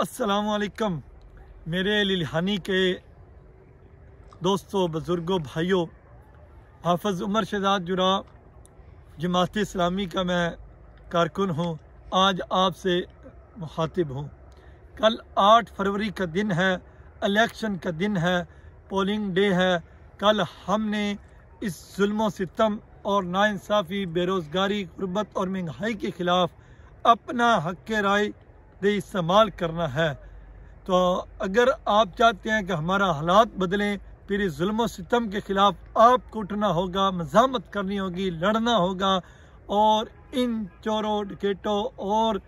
असलकम मेरे लिलहानी के दोस्तों बुज़ुर्गों भाइयों हाफज उमर शहजाद जुरा जमात इस्लामी का मैं कारकुन हूँ आज आपसे मुखातिब हूँ कल 8 फरवरी का दिन है इलेक्शन का दिन है पोलिंग डे है कल हमने इस जुल्म सितम और नाानसाफ़ी बेरोज़गारी गुरबत और महंगाई के ख़िलाफ़ अपना हक राय दे इस्तेमाल करना है तो अगर आप चाहते हैं कि हमारा हालात बदलें फिर जुल्म सितम के ख़िलाफ़ आपको उठना होगा मजामत करनी होगी लड़ना होगा और इन चोरों डकेटों और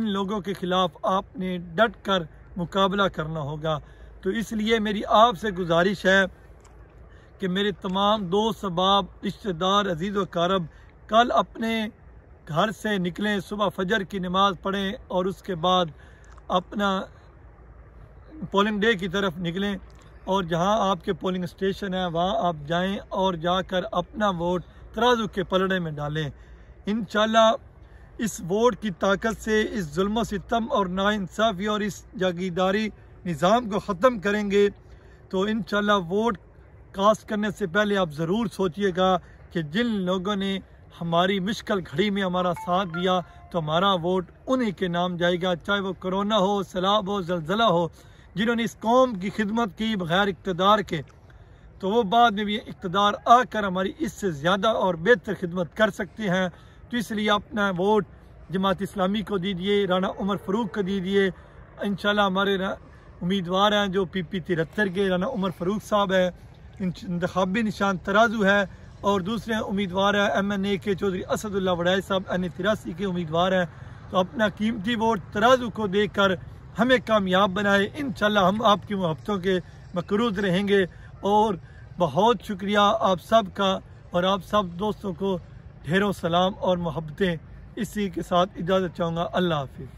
इन लोगों के ख़िलाफ़ आपने डट कर मुकाबला करना होगा तो इसलिए मेरी आपसे गुजारिश है कि मेरे तमाम दोस्त सबाब रिश्तेदार अजीज़ व कारब कल अपने घर से निकलें सुबह फजर की नमाज़ पढ़ें और उसके बाद अपना पोलिंग डे की तरफ निकलें और जहां आपके पोलिंग स्टेशन है वहां आप जाएं और जाकर अपना वोट तराजू के पलड़े में डालें इन इस वोट की ताकत से इस जुल्म सितम और नाानसाफ़ी और इस जागीदारी निज़ाम को ख़त्म करेंगे तो इन वोट कास्ट करने से पहले आप ज़रूर सोचिएगा कि जिन लोगों ने हमारी मुश्किल घड़ी में हमारा साथ दिया तो हमारा वोट उन्हीं के नाम जाएगा चाहे वो करोना हो सैलाब हो जलजला हो जिन्होंने इस कौम की खिदमत की बगैर इकतदार के तो वो बाद में भी इकतदार आकर हमारी इससे ज़्यादा और बेहतर खिदमत कर सकते हैं तो इसलिए अपना वोट जमात इस्लामी को दीजिए राना उमर फरूक को दीजिए इन हमारे उम्मीदवार हैं जो पी पी तिहत्तर के राना उमर फरूक साहब हैं इंतबी निशान तराजू है और दूसरे उम्मीदवार है एम एन ए के चौधरी असदुल्ला वड़ाई साहब एन ए तिरासी के उम्मीदवार हैं तो अपना कीमती वोट तराजू को देख कर हमें कामयाब बनाए इन हम आपकी मुहब्तों के मकरूज रहेंगे और बहुत शुक्रिया आप सब का और आप सब दोस्तों को ढेरों सलाम और मोहब्बतें इसी के साथ इजाज़त चाहूँगा अल्लाह हाफिज़